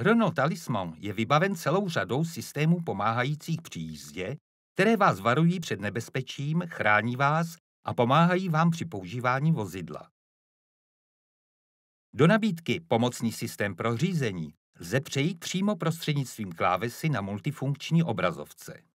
Renault Talisman je vybaven celou řadou systémů pomáhajících při jízdě, které vás varují před nebezpečím, chrání vás a pomáhají vám při používání vozidla. Do nabídky pomocný systém pro řízení lze přejít přímo prostřednictvím klávesy na multifunkční obrazovce.